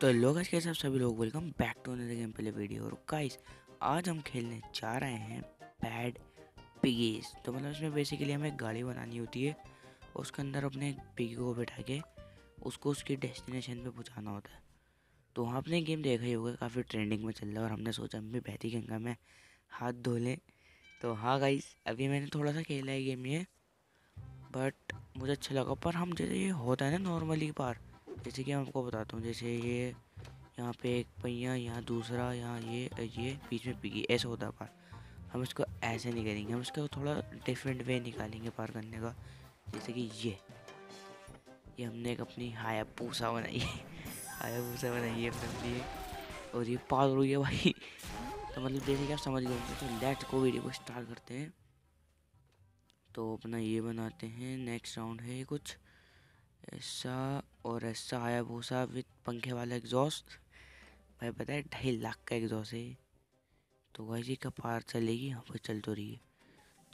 तो लोग आज के साथ सभी लोग welcome back to another game play video और गाइस आज हम खेलने जा रहे हैं बैड पिगीज तो मतलब इसमें बेसिकली हमें गाड़ी बनानी होती है उसके अंदर अपने पिगी को बैठा के उसको उसकी डेस्टिनेशन पे पहुंचाना होता है तो वहाँ अपने गेम देखा ही होगा काफ़ी ट्रेंडिंग में चल रहा है और हमने सोचा हम भी बहती गंगा में हाथ धो लें तो हाँ गाइस अभी मैंने थोड़ा सा खेला है गेम ये बट मुझे अच्छा लगा पर हम जैसे ये होता है ना नॉर्मली पार जैसे कि मैं आपको बताता हूँ जैसे ये यहाँ पे एक पहिया यहाँ दूसरा यहाँ ये ये बीच में पिकी ऐसा होता पार हम इसको ऐसे नहीं करेंगे हम इसको थोड़ा डिफरेंट वे निकालेंगे पार करने का जैसे कि ये ये हमने एक अपनी हाया पूसा बनाई है हाया पूसा बनाई है अपने लिए और ये पार हो गया भाई तो मतलब जैसे कि आप समझ गए तो लेट को वीडियो को स्टार्ट करते हैं तो अपना ये बनाते हैं नेक्स्ट राउंड है ये कुछ ऐसा और ऐसा आया भूसा विथ पंखे वाला एग्जॉस्ट भाई पता है ढाई लाख का एग्जॉस्ट है तो भाई जी का पार चलेगी यहाँ पर चल तो रही है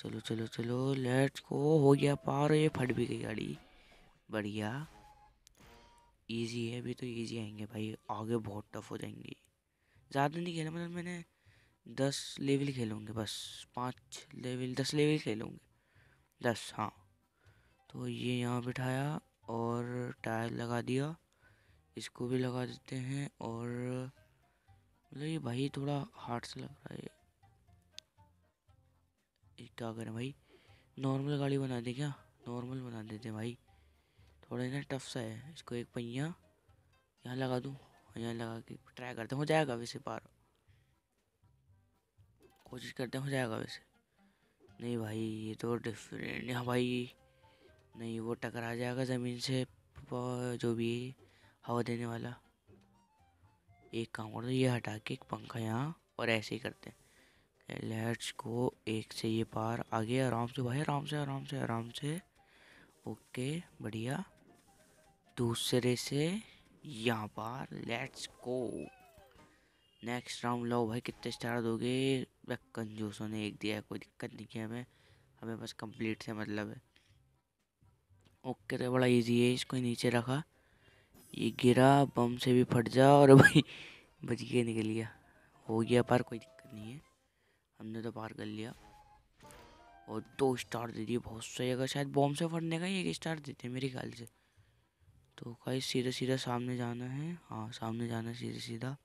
चलो चलो चलो लेट्स को हो गया पार ये फट भी गई गाड़ी बढ़िया इजी है अभी तो इजी आएंगे भाई आगे बहुत टफ हो जाएंगे ज़्यादा नहीं खेला मतलब मैंने दस लेवल खेलूँगे बस पाँच लेवल दस लेवल खेलूँगे दस हाँ तो ये यहाँ बिठाया और टायर लगा दिया इसको भी लगा देते हैं और मतलब ये भाई थोड़ा हार्ड से लग रहा है ये क्या करें भाई नॉर्मल गाड़ी बना दे क्या नॉर्मल बना देते हैं भाई थोड़ा ना टफ सा है इसको एक पहिया यहाँ लगा दूँ यहाँ लगा के ट्राई करते हो जाएगा वैसे पार कोशिश करते हो जाएगा वैसे नहीं भाई ये तो डिफरेंट यहाँ भाई नहीं वो टकरा जाएगा ज़मीन से जो भी हवा देने वाला एक काम दो ये हटा के एक पंखा यहाँ और ऐसे ही करते हैं लेट्स को एक से ये पार आगे आराम से भाई आराम से आराम से आराम से ओके बढ़िया दूसरे से यहाँ पार लेट्स को नेक्स्ट राउंड लो भाई कितने स्टार दोगे कंजूसों ने एक दिया है कोई दिक्कत नहीं किया हमें हमें बस कंप्लीट से मतलब है ओके तो बड़ा इजी है इसको नीचे रखा ये गिरा बम से भी फट जा और भाई बच गया निकल गया हो गया पार कोई दिक्कत नहीं है हमने तो पार कर लिया और दो स्टार दे दिए बहुत सही अगर शायद बम से फटने का एक स्टार देते मेरे ख्याल से तो कहीं सीधा सीधा सामने जाना है हाँ सामने जाना है सीधा सीधा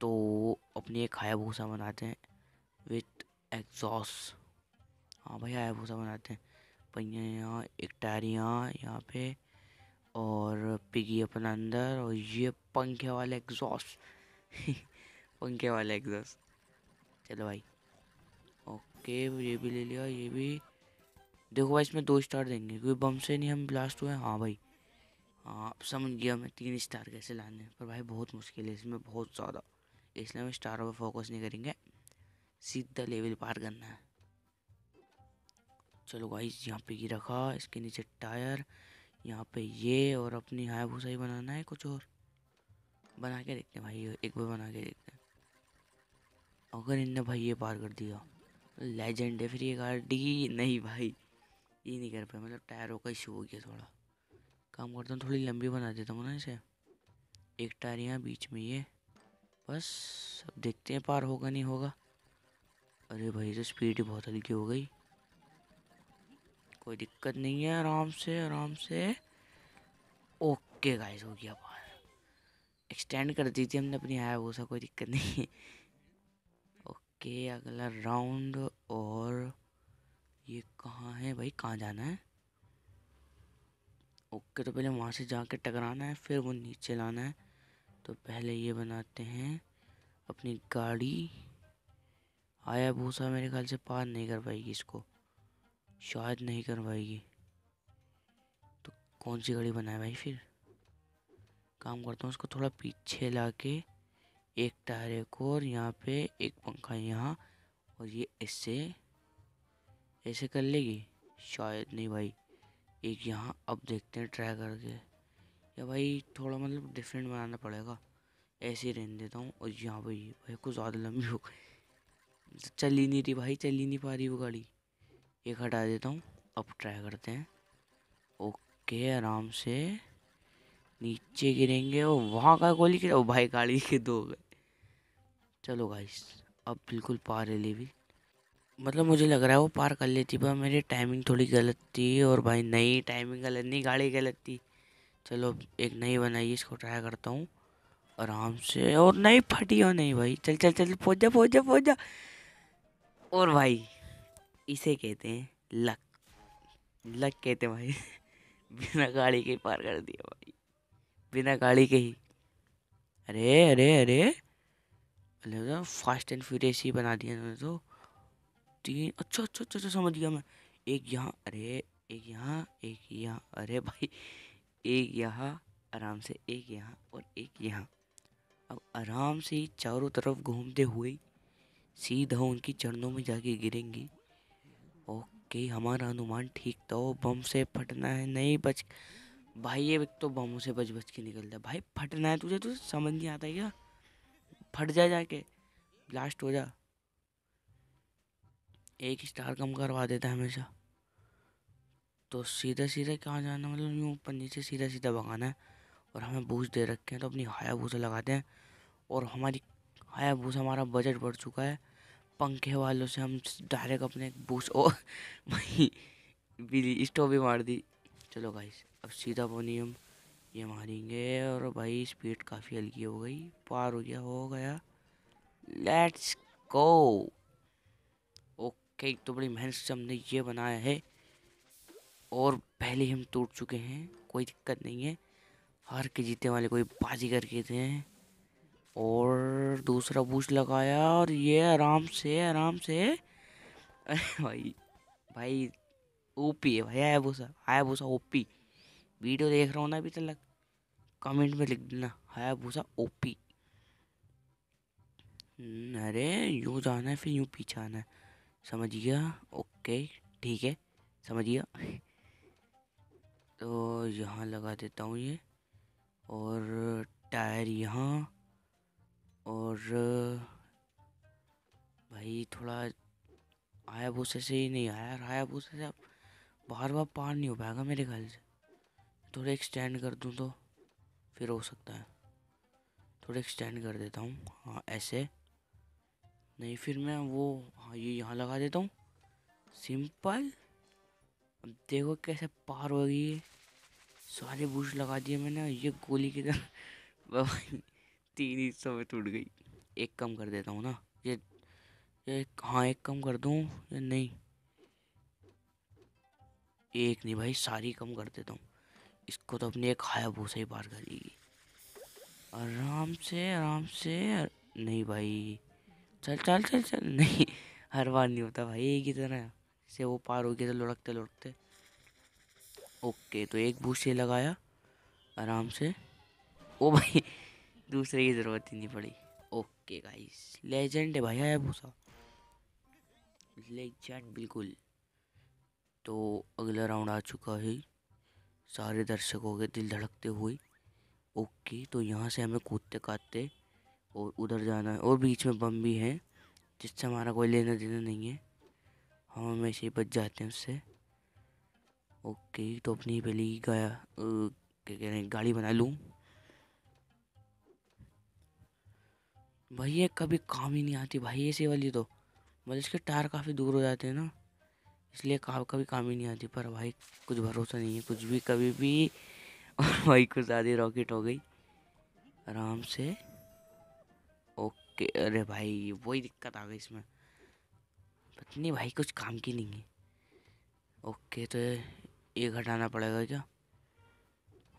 तो अपनी एक हाया भूसा बनाते हैं विथ एग्जॉस हाँ भाई हाया भूसा बनाते हैं पहिए यहाँ एक टायर यहाँ यहाँ पे और पिगी अपना अंदर और ये पंखे वाला एग्जॉस्ट पंखे वाला एग्जॉस्ट चलो भाई ओके ये भी ले लिया ये भी देखो भाई इसमें दो स्टार देंगे क्योंकि बम से नहीं हम ब्लास्ट हुए हाँ भाई हाँ समझ गया मैं तीन स्टार कैसे लाने पर भाई बहुत मुश्किल है इसमें बहुत ज़्यादा इसलिए हम स्टारों पर फोकस नहीं करेंगे सीधा लेवल पार करना है चलो गाइस यहाँ पे ये रखा इसके नीचे टायर यहाँ पे ये और अपनी भूसा ही बनाना है कुछ और बना के देखते हैं भाई एक बार बना के देखते हैं अगर इनने भाई ये पार कर दिया लेजेंड है फिर ये गाड़ी नहीं भाई ये नहीं कर पाए मतलब टायरों का इशू हो गया थोड़ा काम करता हूँ थोड़ी लंबी बना देता हूँ ना इसे एक टायर यहाँ बीच में ये बस अब देखते हैं पार होगा नहीं होगा अरे भाई तो स्पीड बहुत हल्की हो गई कोई दिक्कत नहीं है आराम से आराम से ओके गाइस हो गया बाहर एक्सटेंड कर दी थी हमने अपनी आया वो सा कोई दिक्कत नहीं है ओके अगला राउंड और ये कहाँ है भाई कहाँ जाना है ओके तो पहले वहाँ से जाके टकराना है फिर वो नीचे लाना है तो पहले ये बनाते हैं अपनी गाड़ी आया भूसा मेरे ख्याल से पार नहीं कर पाएगी इसको शायद नहीं करवाएगी तो कौन सी गाड़ी बनाए भाई फिर काम करता हूँ उसको थोड़ा पीछे ला के एक टायर को और यहाँ पे एक पंखा यहाँ और ये ऐसे ऐसे कर लेगी शायद नहीं भाई एक यहाँ अब देखते हैं ट्राई करके या भाई थोड़ा मतलब डिफरेंट बनाना पड़ेगा ऐसे ही रहने देता हूँ और यहाँ भाई भाई कुछ ज़्यादा लंबी हो चल ही नहीं रही भाई चल ही नहीं पा रही वो गाड़ी एक हटा देता हूँ अब ट्राई करते हैं ओके आराम से नीचे गिरेंगे और वहाँ का गोली गिरा भाई गाड़ी के दो गए चलो गाइस अब बिल्कुल पार है लेवी मतलब मुझे लग रहा है वो पार कर लेती पर मेरी टाइमिंग थोड़ी गलत थी और भाई नई टाइमिंग गलत नहीं गाड़ी गलत थी चलो एक नई बनाइए इसको ट्राई करता हूँ आराम से और नहीं फटी हो नहीं भाई चल चल चल पहुँच जा पहुँच जा पहुँच जा और भाई इसे कहते हैं लक लक कहते हैं भाई बिना गाड़ी के पार कर दिया भाई बिना गाड़ी के ही अरे अरे अरे मतलब फास्ट एंड फ्यूरियस ही बना दिया उन्होंने तो तीन अच्छा अच्छा अच्छा अच्छा समझ गया मैं एक यहाँ अरे एक यहाँ एक यहाँ अरे भाई एक यहाँ आराम से एक यहाँ और एक यहाँ अब आराम से ही चारों तरफ घूमते हुए सीधा उनकी चरणों में जाके गिरेंगी ओके हमारा अनुमान ठीक था वो बम से फटना है नहीं बच भाई ये तो बमों से बच बच के निकलता है भाई फटना है तुझे तुझे समझ नहीं आता क्या फट जा जाके ब्लास्ट हो जा एक स्टार कम करवा देता है हमेशा तो सीधे सीधे कहाँ जाना मतलब यूँ ऊपर नीचे सीधा सीधा भगाना है और हमें बूझ दे रखे हैं तो अपनी हाया भूसा लगाते हैं और हमारी हाया भूसा हमारा बजट बढ़ चुका है पंखे वालों से हम डायरेक्ट अपने बूस ओ वहीं बिजली स्टोव भी मार दी चलो गाइस अब सीधा बोनी हम ये मारेंगे और भाई स्पीड काफ़ी हल्की हो गई पार हो गया हो गया लेट्स गो ओके तो बड़ी मेहनत से हमने ये बनाया है और पहले हम टूट चुके हैं कोई दिक्कत नहीं है हार के जीतने वाले कोई बाजी करके थे और दूसरा बूस्ट लगाया और ये आराम से आराम से भाई भाई ओपी है भाई आया भूसा ओपी वीडियो देख रहा हूँ ना अभी तक कमेंट में लिख देना भूसा ओपी हम्म, अरे यूँ जाना है फिर यूँ पीछे आना है समझ गया ओके ठीक है समझ गया तो यहाँ लगा देता हूँ ये और टायर यहाँ और भाई थोड़ा आया भूसे से ही नहीं आया आया भूसे से अब बार बार पार नहीं हो पाएगा मेरे ख्याल से थोड़ा एक्सटेंड कर दूँ तो फिर हो सकता है थोड़ा एक्सटेंड कर देता हूँ हाँ ऐसे नहीं फिर मैं वो हाँ ये यहाँ लगा देता हूँ सिंपल अब देखो कैसे पार होगी सारे बूश लगा दिए मैंने ये गोली की तरह तीन हिस्सों में टूट गई एक कम कर देता हूँ ना ये एक हाँ एक कम कर दूँ या नहीं एक नहीं भाई सारी कम कर देता हूँ इसको तो अपने एक हाया भूसा ही पार करेगी आराम से आराम से नहीं भाई चल चल चल चल नहीं हर बार नहीं होता भाई एक ही तरह से वो पार हो गया था तो लुढ़कते लुढ़कते ओके तो एक भूसे लगाया आराम से ओ भाई दूसरे की ज़रूरत ही नहीं पड़ी ओके गाइस लेजेंड है भाई आया भूसा लेजेंड बिल्कुल तो अगला राउंड आ चुका है सारे दर्शकों के दिल धड़कते हुए ओके तो यहाँ से हमें कूदते काटते और उधर जाना है और बीच में बम भी है जिससे हमारा कोई लेना देना नहीं है हम हमेशा ही बच जाते हैं उससे ओके तो अपनी पहली गाया क्या कह रहे हैं गाड़ी बना लूँ भाई ये कभी काम ही नहीं आती भाई ऐसी वाली तो मतलब इसके टायर काफ़ी दूर हो जाते हैं ना इसलिए का, कभी काम ही नहीं आती पर भाई कुछ भरोसा नहीं है कुछ भी कभी भी और भाई कुछ ज़्यादा रॉकेट हो गई आराम से ओके अरे भाई वही दिक्कत आ गई इसमें पत्नी भाई कुछ काम की नहीं है ओके तो ये घटाना पड़ेगा क्या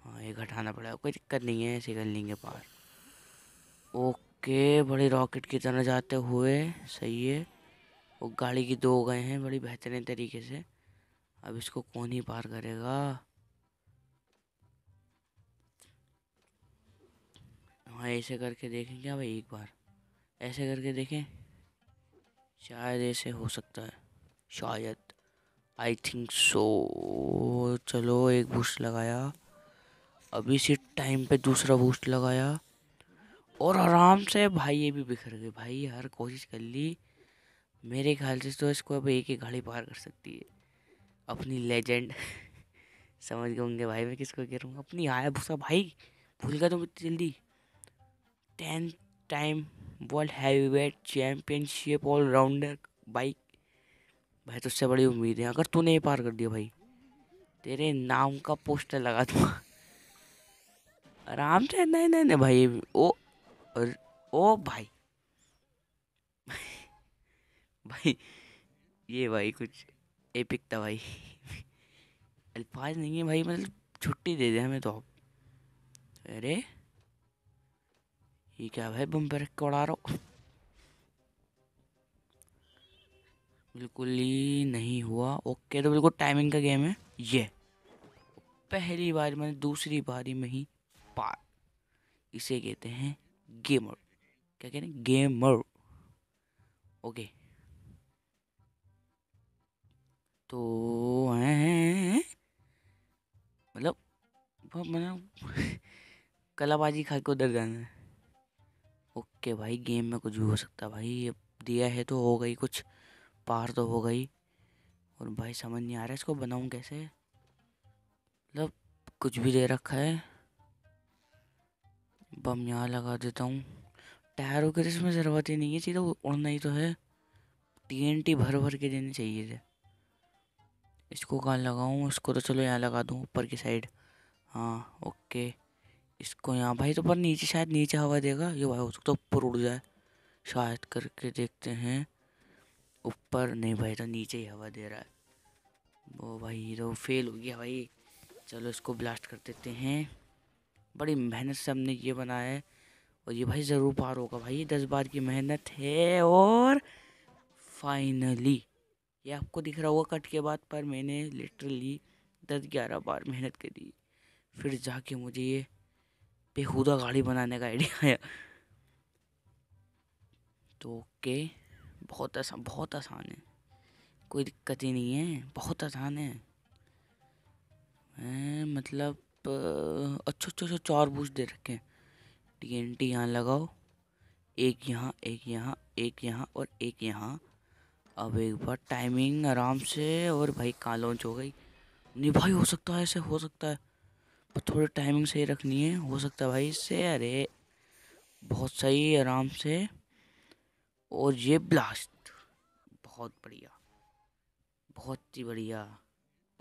हाँ ये घटाना पड़ेगा कोई दिक्कत नहीं है ऐसे कर लेंगे पार ओके ओके बड़ी रॉकेट की तरह जाते हुए सही है वो गाड़ी की दो गए हैं बड़ी बेहतरीन तरीके से अब इसको कौन ही पार करेगा हाँ ऐसे करके देखें क्या भाई एक बार ऐसे करके देखें शायद ऐसे हो सकता है शायद आई थिंक सो चलो एक बूस्ट लगाया अभी सिर्फ टाइम पे दूसरा बूस्ट लगाया और आराम से भाई ये भी बिखर गए भाई हर कोशिश कर ली मेरे ख्याल से तो इसको अब एक ही घड़ी पार कर सकती है अपनी लेजेंड समझ गए होंगे भाई मैं किसको कह रहा हूँ अपनी आया भूसा भाई भूल गया इतनी तो जल्दी tenth time world wait championship allrounder bike भाई तो उससे बड़ी उम्मीद है अगर तूने ये पार कर दिया भाई तेरे नाम का पोस्टर लगा दूँगा आराम से नहीं नहीं नहीं भाई ओ और ओ भाई भाई ये भाई कुछ एपिक था भाई अल्फाज नहीं है भाई मतलब छुट्टी दे दे हमें तो अरे ये क्या भाई बम पर उड़ा रहा बिल्कुल ही नहीं हुआ ओके तो बिल्कुल टाइमिंग का गेम है ये पहली बार मैंने मतलब दूसरी बारी में ही पार इसे कहते हैं गेमर क्या कहने गेमर ओके तो हैं मतलब मैंने मतलब, कलाबाजी खा के उधर जाना है ओके भाई गेम में कुछ भी हो सकता भाई अब दिया है तो हो गई कुछ पार तो हो गई और भाई समझ नहीं आ रहा है इसको बनाऊँ कैसे मतलब कुछ भी दे रखा है बम यहाँ लगा देता हूँ टायरों के तो इसमें ज़रूरत ही नहीं है सीधा उड़ना ही तो है टीएनटी भर भर के देने चाहिए थे इसको कहाँ लगाऊँ इसको तो चलो यहाँ लगा दूँ ऊपर की साइड हाँ ओके इसको यहाँ भाई तो पर नीचे शायद नीचे हवा देगा ये भाई हो सकता है ऊपर उड़ जाए शायद करके देखते हैं ऊपर नहीं भाई तो नीचे ही हवा दे रहा है वो भाई तो फेल हो गया भाई चलो इसको ब्लास्ट कर देते हैं बड़ी मेहनत से हमने ये बनाया है और ये भाई ज़रूर पार होगा भाई ये दस बार की मेहनत है और फाइनली ये आपको दिख रहा होगा कट के बाद पर मैंने लिटरली दस ग्यारह बार मेहनत करी फिर जाके मुझे ये बेहूदा गाड़ी बनाने का आइडिया आया तो ओके बहुत आसान बहुत आसान है कोई दिक्कत ही नहीं है बहुत आसान है मैं मतलब अच्छे अच्छा अच्छा अच्छा चार बूस्ट दे रखे हैं टी एन टी यहाँ लगाओ एक यहाँ एक यहाँ एक यहाँ और एक यहाँ अब एक बार टाइमिंग आराम से और भाई कहाँ लॉन्च हो गई नहीं भाई हो सकता है ऐसे हो सकता है पर थोड़ी टाइमिंग सही रखनी है हो सकता है भाई इससे अरे बहुत सही आराम से और ये ब्लास्ट बहुत बढ़िया बहुत ही बढ़िया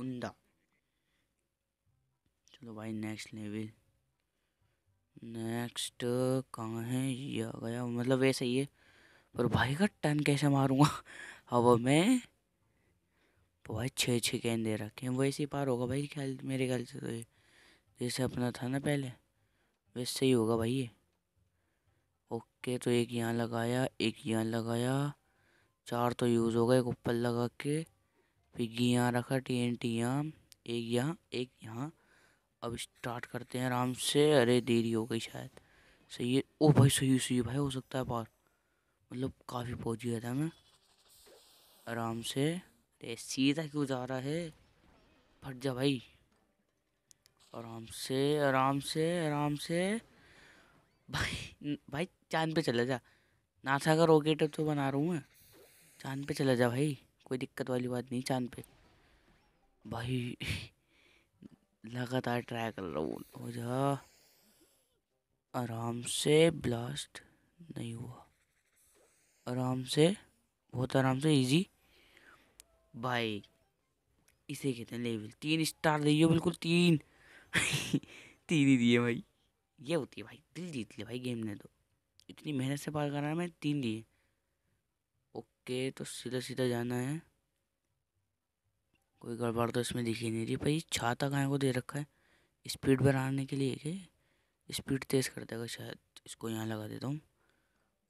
उमदा लो तो भाई नेक्स्ट लेवल नेक्स्ट कहाँ है ये आ गया मतलब वैसे ही है पर भाई का टन कैसे मारूंगा मैं तो भाई छः छः गेंद दे रखे हैं वैसे ही पार होगा भाई ख्याल मेरे ख्याल से तो ये जैसे अपना था ना पहले वैसे ही होगा भाई ये ओके तो एक यहाँ लगाया एक यहाँ लगाया चार तो यूज़ हो गए एक ऊपर लगा के फिर यहाँ रखा टी एन टी यहाँ एक यहाँ एक यहाँ अब स्टार्ट करते हैं आराम से अरे देरी हो गई शायद सही है ओ भाई सही सही भाई हो सकता है पार मतलब काफ़ी पहुँच गया था मैं आराम से अरे सीधा क्यों जा रहा है फट जा भाई आराम से आराम से आराम से भाई भाई चांद पे चला जा नासा का रॉकेट तो बना रहा हूँ मैं चांद पे चला जा भाई कोई दिक्कत वाली बात नहीं चांद पे भाई लगातार ट्राई कर रहा हूँ हो जा आराम से ब्लास्ट नहीं हुआ आराम से बहुत आराम से इजी भाई इसे कहते हैं लेवल तीन स्टार दिए बिल्कुल तीन तीन ही दिए भाई ये होती है भाई दिल जीत लिया भाई गेम ने तो इतनी मेहनत से पार करा है मैं तीन दिए ओके तो सीधा सीधा जाना है कोई गड़बड़ तो इसमें दिखी ही नहीं रही भाई छाता गाय को दे रखा है स्पीड बढ़ाने के लिए कि स्पीड तेज़ कर देगा शायद इसको यहाँ लगा देता हूँ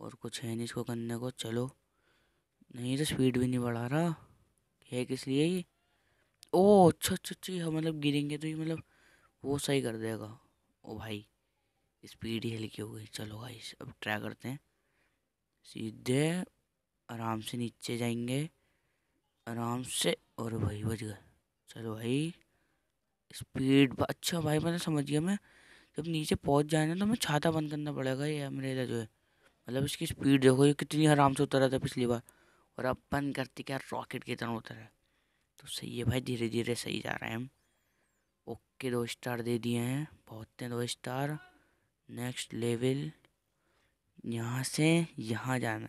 और कुछ है नहीं इसको करने को चलो नहीं तो स्पीड भी नहीं बढ़ा रहा है किस लिए ये ओ अच्छा अच्छा अच्छी हाँ मतलब गिरेंगे तो ये मतलब वो सही कर देगा ओ भाई स्पीड ही हल्की हो गई चलो भाई अब ट्राई करते हैं सीधे आराम से नीचे जाएंगे आराम से और भाई बच गए चलो भाई स्पीड अच्छा भाई मैंने समझ गया मैं जब नीचे पहुंच जाए ना तो हमें छाता बंद करना पड़ेगा ये अमरेला जो है मतलब इसकी स्पीड देखो ये कितनी आराम से उतरा था पिछली बार और अब बंद करते क्या रॉकेट की तरह उतरा है तो सही है भाई धीरे धीरे सही जा रहे हैं हम ओके दो स्टार दे दिए हैं बहुत हैं दो स्टार नेक्स्ट लेवल यहाँ से यहाँ जाना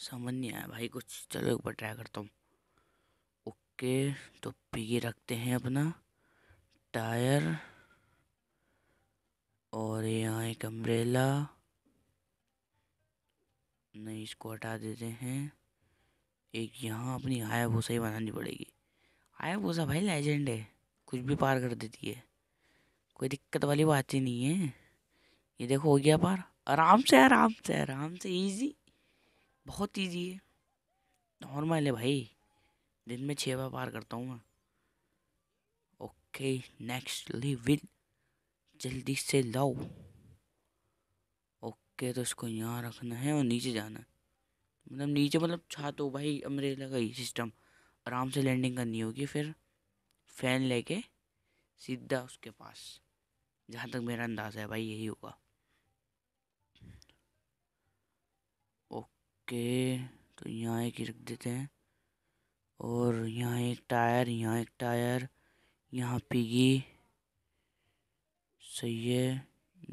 समझ नहीं आया भाई कुछ चलो एक बार ट्राई करता हूँ ओके तो पी रखते हैं अपना टायर और यहाँ एक अम्ब्रेला नहीं इसको हटा देते हैं एक यहाँ अपनी हाया भूसा ही बनानी पड़ेगी हाया भूसा भाई लेजेंड है कुछ भी पार कर देती है कोई दिक्कत वाली बात ही नहीं है ये देखो हो गया पार आराम से आराम से आराम से इजी बहुत ईजी है नॉर्मल है भाई दिन में छः बार पार करता हूँ मैं ओके नेक्स्ट लिव इन जल्दी से लाओ ओके तो इसको यहाँ रखना है और नीचे जाना है मतलब नीचे मतलब छात हो भाई अमरेला का ही सिस्टम आराम से लैंडिंग करनी होगी फिर फ़ैन लेके सीधा उसके पास जहाँ तक मेरा अंदाज़ है भाई यही होगा ओके तो यहाँ एक रख देते हैं और यहाँ एक टायर यहाँ एक टायर यहाँ पिगी सही है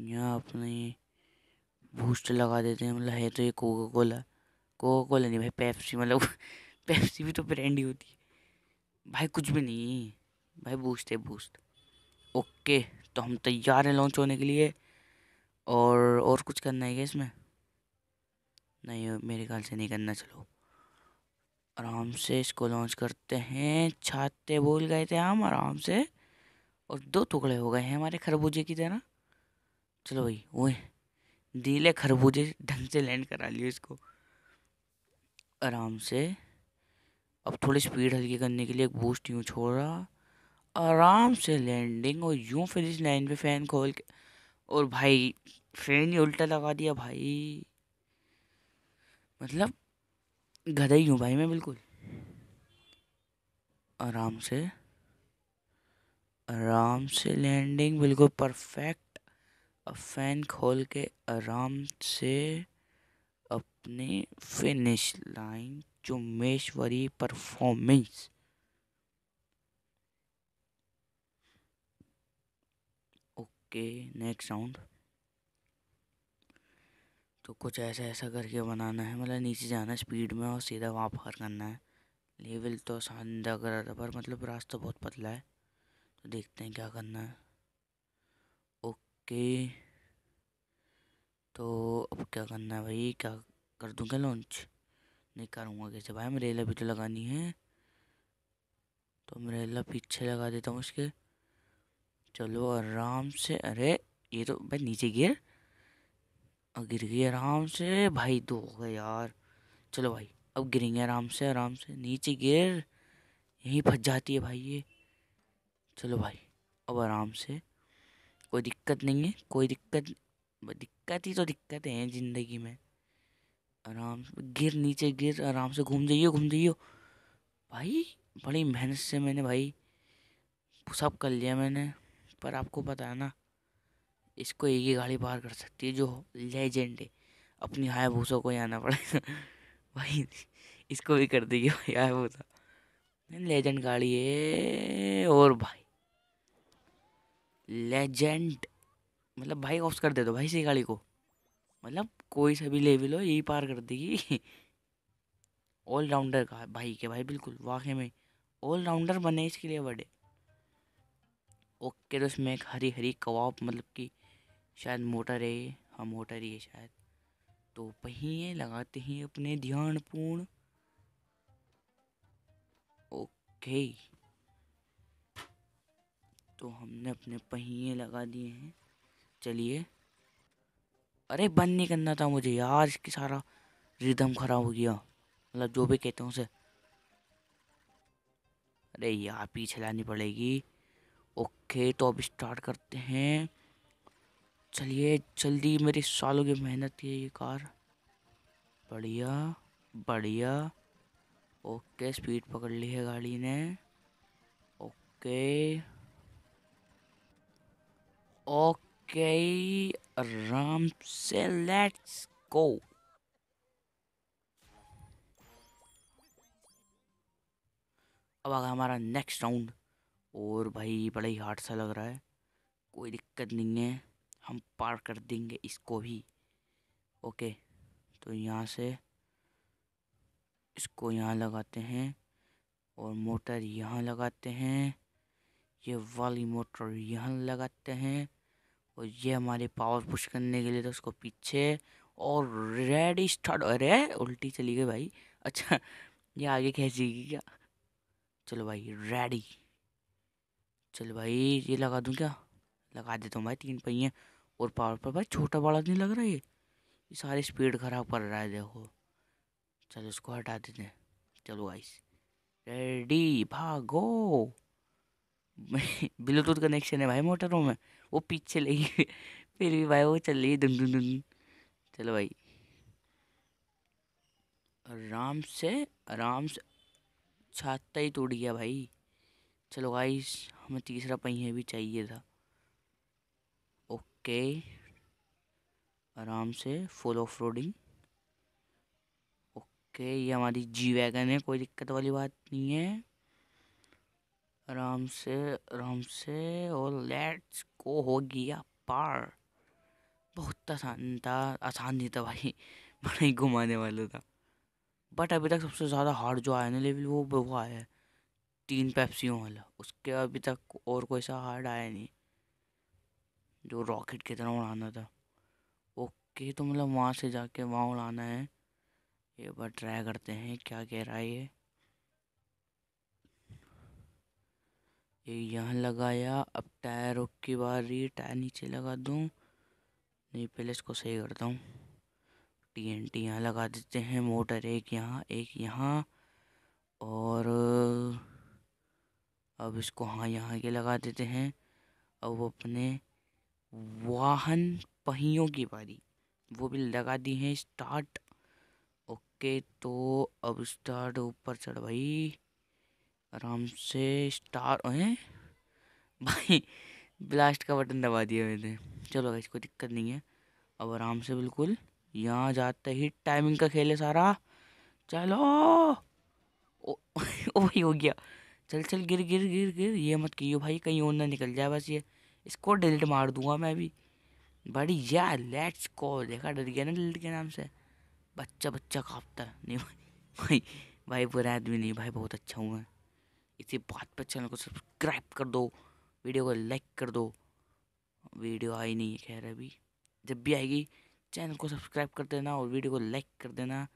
यहाँ अपने बूस्ट लगा देते हैं मतलब है तो ये कोका कोला कोका कोला नहीं भाई पेप्सी मतलब पेप्सी भी तो ब्रांड ही होती है भाई कुछ भी नहीं भाई बूस्ट है बूस्ट ओके तो हम तैयार हैं लॉन्च होने के लिए और और कुछ करना है क्या इसमें नहीं मेरे ख्याल से नहीं करना चलो आराम से इसको लॉन्च करते हैं छाते भूल गए थे हम आराम से और दो टुकड़े हो गए हैं हमारे खरबूजे की तरह चलो भाई वो दिले खरबूजे ढंग से लैंड करा लियो इसको आराम से अब थोड़ी स्पीड हल्की करने के लिए एक बूस्ट यूँ छोड़ रहा आराम से लैंडिंग और यूँ फिर इस लाइन पे फ़ैन खोल के और भाई फ़ैन ही उल्टा लगा दिया भाई मतलब गधा ही हूँ भाई मैं बिल्कुल आराम से आराम से लैंडिंग बिल्कुल परफेक्ट और फैन खोल के आराम से अपनी फिनिश लाइन चुमेश्वरी परफॉर्मेंस ओके नेक्स्ट राउंड तो कुछ ऐसा ऐसा करके बनाना है मतलब नीचे जाना है स्पीड में और सीधा वहाँ पार करना है लेवल तो शानदार कर रहा था पर मतलब रास्ता बहुत पतला है तो देखते हैं क्या करना है ओके तो अब क्या करना है भाई क्या कर दूँगा लॉन्च नहीं करूँगा कैसे भाई मरेला भी तो लगानी है तो मरेला पीछे लगा देता हूँ उसके चलो आराम से अरे ये तो भाई नीचे गिर गिर गई आराम से भाई दो हो गए यार चलो भाई अब गिरेंगे आराम से आराम से नीचे गिर यहीं फंस जाती है भाई ये चलो भाई अब आराम से कोई दिक्कत नहीं है कोई दिक्कत दिक्कत ही तो दिक्कत है ज़िंदगी में आराम से गिर नीचे गिर आराम से घूम जाइए घूम जाइए भाई बड़ी मेहनत से मैंने भाई सब कर लिया मैंने पर आपको पता है ना इसको एक ही गाड़ी पार कर सकती है जो लेजेंड है अपनी हायाभूसा को ही आना पड़ेगा भाई इसको भी कर देगी भाई हायाभूसा लेजेंड गाड़ी है और भाई लेजेंड मतलब भाई ऑफ कर दे दो भाई इसी गाड़ी को मतलब कोई सा भी लेवल हो यही पार कर देगी ऑल राउंडर का भाई के भाई बिल्कुल वाकई में ऑल राउंडर बने इसके लिए बड़े ओके तो इसमें एक हरी हरी कबाब मतलब की शायद मोटर है हाँ मोटर ही है शायद तो पहिए लगाते हैं अपने ध्यानपूर्ण ओके तो हमने अपने पहिए लगा दिए हैं चलिए अरे बंद नहीं करना था मुझे यार इसकी सारा रिदम खराब हो गया मतलब जो भी कहते हैं उसे अरे यार पीछे लानी पड़ेगी ओके तो अब स्टार्ट करते हैं चलिए जल्दी मेरी सालों की मेहनत की है ये कार बढ़िया बढ़िया ओके स्पीड पकड़ ली है गाड़ी ने ओके ओके आराम से लेट्स गो अब आ गया हमारा नेक्स्ट राउंड और भाई बड़ा ही हार्ड सा लग रहा है कोई दिक्कत नहीं है हम पार कर देंगे इसको भी ओके तो यहाँ से इसको यहाँ लगाते हैं और मोटर यहाँ लगाते हैं ये वाली मोटर यहाँ लगाते हैं और ये हमारे पावर पुश करने के लिए तो उसको पीछे और रेड स्टार्ट अरे उल्टी चली गई भाई अच्छा ये आगे खींचेगी क्या चलो भाई रेडी चलो भाई ये लगा दूँ क्या लगा देता हूँ भाई तीन पहिए और पावर पर भाई छोटा बड़ा नहीं लग रहा ये ये सारी स्पीड खराब कर रहा है देखो चलो इसको हटा देते हैं चलो आइस रेडी भागो ब्लूटूथ कनेक्शन है भाई मोटरों में वो पीछे लगी फिर भी भाई वो चल रही है धुन धुन चलो भाई आराम से आराम से छाता ही टूट गया भाई चलो गाइस हमें तीसरा पहिया भी चाहिए था ओके आराम से फुल ऑफ रोडिंग ओके ये हमारी जी वैगन है कोई दिक्कत वाली बात नहीं है आराम से आराम से और लेट्स को हो गया पार बहुत आसान था आसान नहीं था भाई बड़ा ही घुमाने वाला था बट अभी तक सबसे ज़्यादा हार्ड जो आया ना लेवल वो वो आया है तीन पैप्सियों वाला उसके अभी तक और कोई सा हार्ड आया नहीं जो रॉकेट की तरह उड़ाना था ओके तो मतलब वहाँ से जाके वहाँ उड़ाना है एक बार ट्राई करते हैं क्या कह रहा है ये ये यहाँ लगाया अब टायर रुक की बारी टायर नीचे लगा दूँ नहीं पहले इसको सही करता हूँ टी एन टी यहाँ लगा देते हैं मोटर एक यहाँ एक यहाँ और अब इसको हाँ यहाँ के लगा देते हैं अब अपने वाहन पहियों की बारी वो भी लगा दी है स्टार्ट ओके तो अब स्टार्ट ऊपर चढ़ भाई आराम से स्टार हैं भाई ब्लास्ट का बटन दबा दिया मैंने चलो भाई कोई दिक्कत नहीं है अब आराम से बिल्कुल यहाँ जाते ही टाइमिंग का खेल है सारा चलो ओ, ओ भाई हो गया चल चल गिर गिर गिर गिर ये मत कियो भाई कहीं और ना निकल जाए बस ये इसको डिलीट मार दूंगा मैं भी बढ़िया लेट्स को देखा डर गया ना डिलीट के नाम से बच्चा बच्चा कांपता है नहीं भाई भाई बुरा आदमी नहीं भाई बहुत अच्छा हूँ मैं इसी बात पर चैनल को सब्सक्राइब कर दो वीडियो को लाइक कर दो वीडियो आई नहीं है खैर अभी जब भी आएगी चैनल को सब्सक्राइब कर देना और वीडियो को लाइक कर देना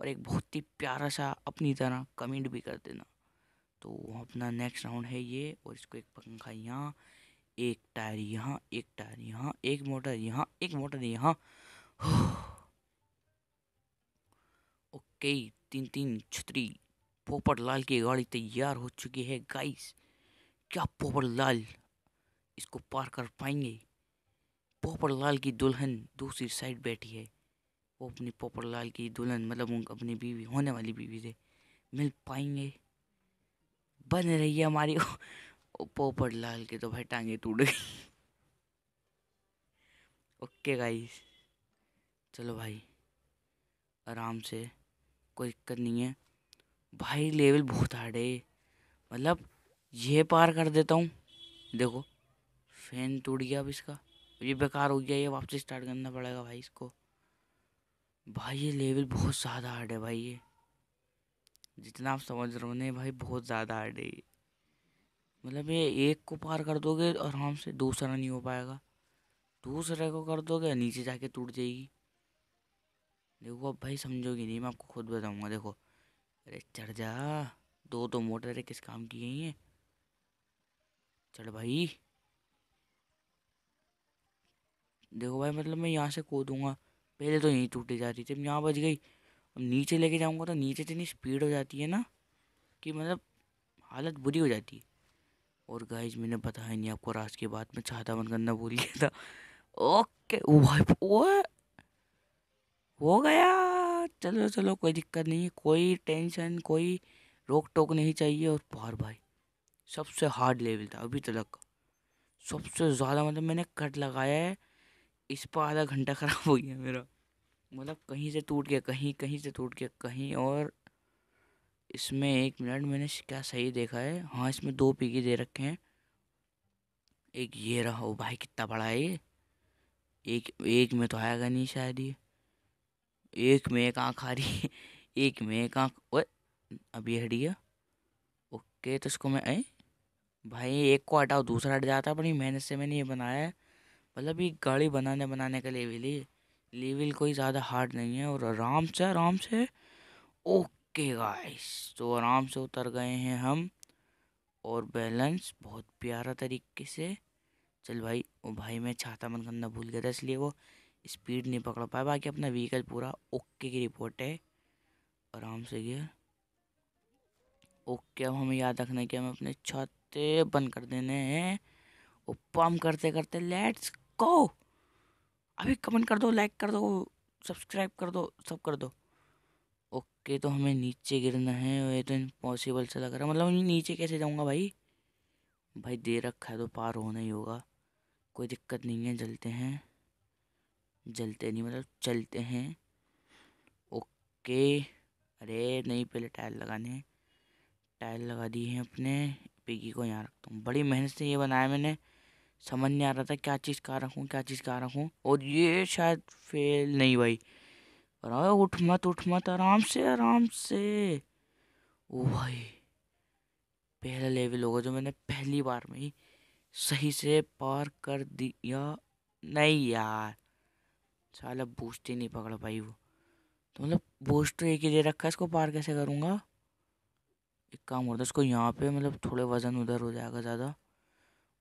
और एक बहुत ही प्यारा सा अपनी तरह कमेंट भी कर देना तो अपना नेक्स्ट राउंड है ये और इसको एक पंखा यहाँ एक टायर यहाँ एक टायर यहाँ एक मोटर यहाँ एक मोटर यहाँ ओके तीन तीन छतरी पोपट लाल की गाड़ी तैयार हो चुकी है गाइस क्या पोपट लाल इसको पार कर पाएंगे पोपट लाल की दुल्हन दूसरी साइड बैठी है वो अपनी पोपट लाल की दुल्हन मतलब अपनी बीवी होने वाली बीवी से मिल पाएंगे बन रही है हमारी पो लाल के तो भाई टांगे टूट गई ओके गाइस चलो भाई आराम से कोई दिक्कत नहीं है भाई लेवल बहुत हार्ड है मतलब ये पार कर देता हूँ देखो फैन टूट गया अब इसका ये बेकार हो गया ये वापस स्टार्ट करना पड़ेगा भाई इसको भाई ये लेवल बहुत ज़्यादा हार्ड है भाई ये जितना आप समझ रहे हो नहीं भाई बहुत ज़्यादा हार्ड है ये मतलब ये एक को पार कर दोगे आराम से दूसरा नहीं हो पाएगा दूसरे को कर दोगे नीचे जाके टूट जाएगी देखो अब भाई समझोगे नहीं मैं आपको खुद बताऊंगा देखो अरे चढ़ जा दो तो मोटर है किस काम की गई है चढ़ भाई देखो भाई मतलब मैं यहाँ से कूदूंगा पहले तो यहीं टूटी जा रही थी अब यहाँ बच गई अब नीचे लेके जाऊँगा तो नीचे इतनी स्पीड हो जाती है ना कि मतलब हालत बुरी हो जाती है और गाइज मैंने बताया नहीं आपको रात के बाद में छाता बंद करना भूल गया था ओके हो गया चलो चलो कोई दिक्कत नहीं है कोई टेंशन कोई रोक टोक नहीं चाहिए और पार भाई सबसे हार्ड लेवल था अभी तक सबसे ज़्यादा मतलब मैंने कट लगाया है इस पर आधा घंटा ख़राब हो गया मेरा मतलब कहीं से टूट गया कहीं कहीं से टूट गया कहीं और इसमें एक मिनट मैंने क्या सही देखा है हाँ इसमें दो पीगी दे रखे हैं एक ये रहा भाई कितना बड़ा है ये एक एक में तो आएगा नहीं शायद ये एक में एक आँख आ रही है एक में एक आँख ओ अब ये हट गया ओके तो इसको मैं ए? भाई एक को हटाओ दूसरा हट जाता है बड़ी मेहनत से मैंने ये बनाया है मतलब ये गाड़ी बनाने बनाने का लेवल ही लेवल कोई ज़्यादा हार्ड नहीं है और आराम से आराम से ओके ओके गाइस तो आराम से उतर गए हैं हम और बैलेंस बहुत प्यारा तरीके से चल भाई ओ भाई मैं छाता बंद करना भूल गया था इसलिए वो स्पीड नहीं पकड़ पाया बाकी अपना व्हीकल पूरा ओके की रिपोर्ट है आराम से गया ओके अब हमें याद रखना है कि हमें अपने छाते बंद कर देने हैं और पम करते करते लेट्स गो अभी कमेंट कर दो लाइक कर दो सब्सक्राइब कर दो सब कर दो ओके तो हमें नीचे गिरना है ये तो इम्पॉसिबल सा लग रहा है मतलब नीचे कैसे जाऊँगा भाई भाई दे रखा है तो पार होना ही होगा कोई दिक्कत नहीं है जलते हैं जलते नहीं मतलब चलते हैं ओके अरे नहीं पहले टायर लगाने हैं टायर लगा दी है अपने पिगी को यहाँ रखता हूँ बड़ी मेहनत से ये बनाया मैंने समझ नहीं आ रहा था क्या चीज़ कहाँ रखूँ क्या चीज़ कहाँ रखूँ और ये शायद फेल नहीं भाई अरे उठ मत उठ मत आराम से आराम से ओ भाई पहला लेवल होगा जो मैंने पहली बार में ही सही से पार कर दिया नहीं यार साला बूस्ट ही नहीं पकड़ पाई वो तो मतलब बूस्ट एक ही दे रखा है इसको पार कैसे करूँगा एक काम करता इसको यहाँ पे मतलब थोड़े वज़न उधर हो जाएगा ज़्यादा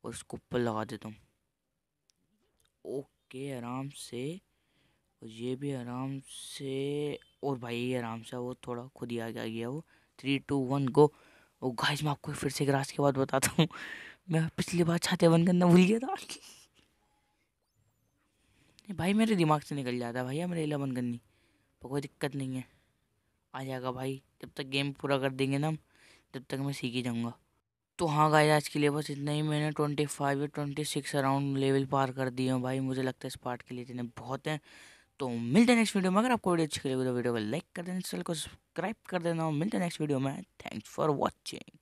और इसको ऊपर लगा देता हूँ ओके आराम से और तो ये भी आराम से और भाई आराम से वो थोड़ा खुद ही आ गया गया वो three two one go oh guys मैं आपको फिर से ग्रास के बाद बताता हूँ मैं पिछली बार छाते बंद करना भूल गया था भाई मेरे दिमाग से निकल जाता है भाई मेरे इला बंद करनी पर कोई दिक्कत नहीं है आ जाएगा भाई जब तक गेम पूरा कर देंगे ना हम तब तक मैं सीख ही जाऊँगा तो हाँ गाइस आज के लिए बस इतना ही मैंने ट्वेंटी फाइव या ट्वेंटी सिक्स अराउंड लेवल पार कर दिए हैं भाई मुझे लगता है इस पार्ट के लिए इतने बहुत हैं तो मिलते हैं नेक्स्ट वीडियो में अगर आपको वीडियो अच्छी लगी तो वीडियो को लाइक कर देना चैनल को सब्सक्राइब कर देना मिलते हैं नेक्स्ट वीडियो में थैंक्स फॉर वॉचिंग